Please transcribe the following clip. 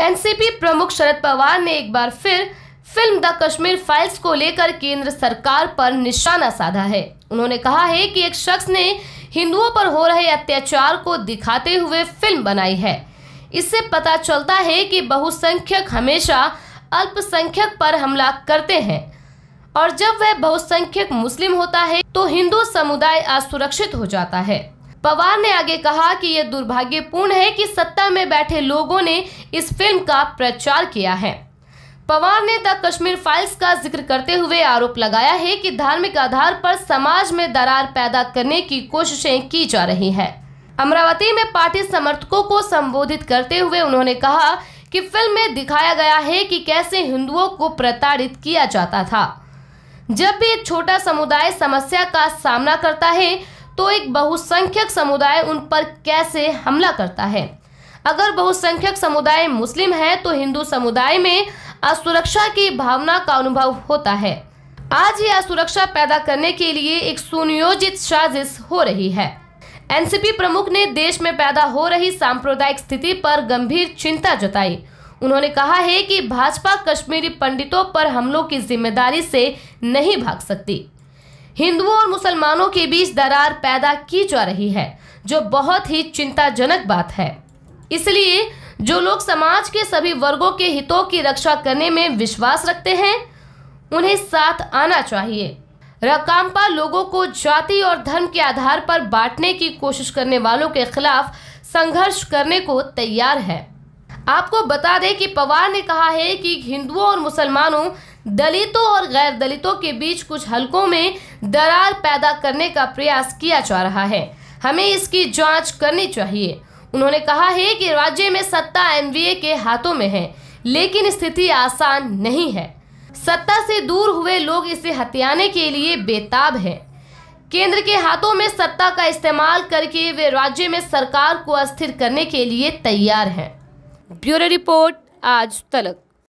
NCP प्रमुख शरद पवार ने एक बार फिर फिल्म द कश्मीर फाइल्स को लेकर केंद्र सरकार पर निशाना साधा है उन्होंने कहा है कि एक शख्स ने हिंदुओं पर हो रहे अत्याचार को दिखाते हुए फिल्म बनाई है इससे पता चलता है कि बहुसंख्यक हमेशा अल्पसंख्यक पर हमला करते हैं और जब वह बहुसंख्यक मुस्लिम होता है तो हिंदू समुदाय असुरक्षित हो जाता है पवार ने आगे कहा कि यह दुर्भाग्यपूर्ण है कि सत्ता में बैठे लोगों ने इस फिल्म का प्रचार किया है पवार ने द कश्मीर फाइल्स का जिक्र करते हुए आरोप लगाया है कि धार्मिक आधार पर समाज में दरार पैदा करने की कोशिशें की जा रही है अमरावती में पार्टी समर्थकों को संबोधित करते हुए उन्होंने कहा कि फिल्म में दिखाया गया है कि कैसे हिंदुओं को प्रताड़ित किया जाता था जब भी एक छोटा समुदाय समस्या का सामना करता है तो एक बहुसंख्यक समुदाय उन पर कैसे हमला करता है अगर बहुसंख्यक समुदाय मुस्लिम है तो हिंदू समुदाय में असुरक्षा की भावना का अनुभव होता है आज ये असुरक्षा पैदा करने के लिए एक सुनियोजित साजिश हो रही है एनसीपी प्रमुख ने देश में पैदा हो रही सांप्रदायिक स्थिति पर गंभीर चिंता जताई उन्होंने कहा है कि भाजपा कश्मीरी पंडितों पर हमलों की जिम्मेदारी से नहीं भाग सकती हिंदुओं और मुसलमानों के बीच दरार पैदा की जा रही है जो बहुत ही चिंताजनक बात है इसलिए जो लोग समाज के सभी वर्गों के हितों की रक्षा करने में विश्वास रखते हैं उन्हें साथ आना चाहिए रकाम्पा लोगों को जाति और धर्म के आधार पर बांटने की कोशिश करने वालों के खिलाफ संघर्ष करने को तैयार है आपको बता दें कि पवार ने कहा है कि हिंदुओं और मुसलमानों दलितों और गैर दलितों के बीच कुछ हलकों में दरार पैदा करने का प्रयास किया जा रहा है हमें इसकी जांच करनी चाहिए उन्होंने कहा है कि राज्य में सत्ता एनवीए के हाथों में है लेकिन स्थिति आसान नहीं है सत्ता से दूर हुए लोग इसे हथियाने के लिए बेताब है केंद्र के हाथों में सत्ता का इस्तेमाल करके वे राज्य में सरकार को अस्थिर करने के लिए तैयार हैं ब्यूरो रिपोर्ट आज तलक